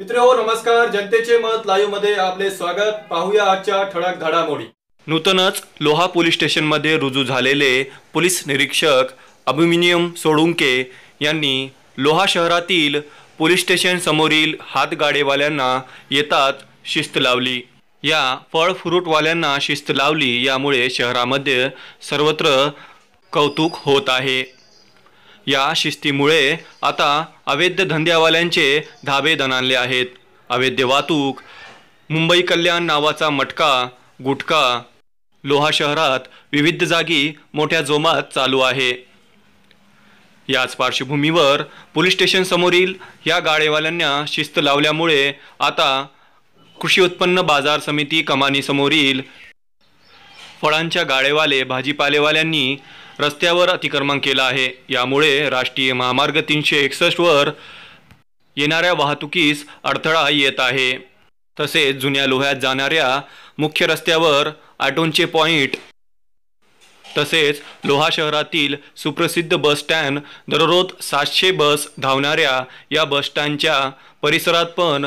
मित्र नमस्कार जनतेचे मत लाईव्ह मध्ये आपले स्वागत पाहूया आजच्या ठळक घडामोडी नूतनच लोहा पोलीस स्टेशनमध्ये रुजू झालेले पोलीस निरीक्षक अभिमिनियम सोडुंके यांनी लोहा शहरातील पोलीस स्टेशन समोरील हातगाडेवाल्यांना येतात शिस्त लावली या फळ फ्रूटवाल्यांना शिस्त लावली यामुळे शहरामध्ये सर्वत्र कौतुक होत आहे या शिस्तीमुळे आता अवैध धंद्यावाल्यांचे धाबे दणानले आहेत अवैध वाहतूक मुंबई कल्याण नावाचा मटका गुटखा लोहा शहरात विविध जागी मोठ्या जोमात चालू आहे याच पार्श्वभूमीवर पोलीस स्टेशन समोरील या गाळेवाल्यांना शिस्त लावल्यामुळे आता कृषी उत्पन्न बाजार समिती कमानी समोरील फळांच्या गाळेवाले भाजीपालेवाल्यांनी रस्त्यावर अतिक्रमण केलं आहे यामुळे राष्ट्रीय महामार्ग तीनशे एकसष्टवर येणाऱ्या वाहतुकीस अडथळा येत आहे तसेच जुन्या लोह्यात जाणाऱ्या मुख्य रस्त्यावर ऑटोंचे पॉईंट तसेच लोहा शहरातील सुप्रसिद्ध बस स्टँड दररोज सातशे बस धावणाऱ्या या बस स्टँडच्या परिसरात पण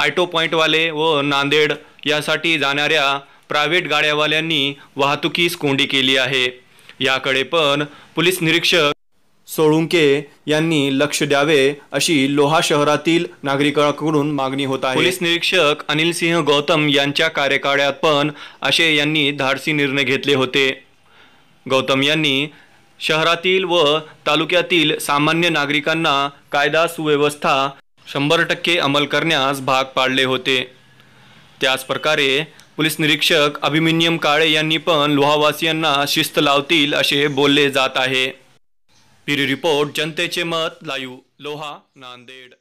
आयटो पॉईंटवाले व नांदेड यासाठी जाणाऱ्या प्रायव्हेट गाड्यावाल्यांनी वाहतुकीस कोंडी केली आहे याकडे पण पोलीस निरीक्षक सोळुंके यांनी लक्ष द्यावे अशी लोहा शहरातील नागरिकांकडून मागणी होत आहे पोलीस निरीक्षक अनिल सिंह गौतम यांच्या कार्यकाळात पण असे यांनी धाडसी निर्णय घेतले होते गौतम यांनी शहरातील व तालुक्यातील सामान्य नागरिकांना कायदा सुव्यवस्था शंभर टक्के अंमल करण्यास भाग पाडले होते त्याच प्रकारे पोलीस निरीक्षक अभिमन्यम काळे यांनी पण लोहावासियांना शिस्त लावतील असे बोलले जात आहे पिरी रिपोर्ट जनतेचे मत लाईव्ह लोहा नांदेड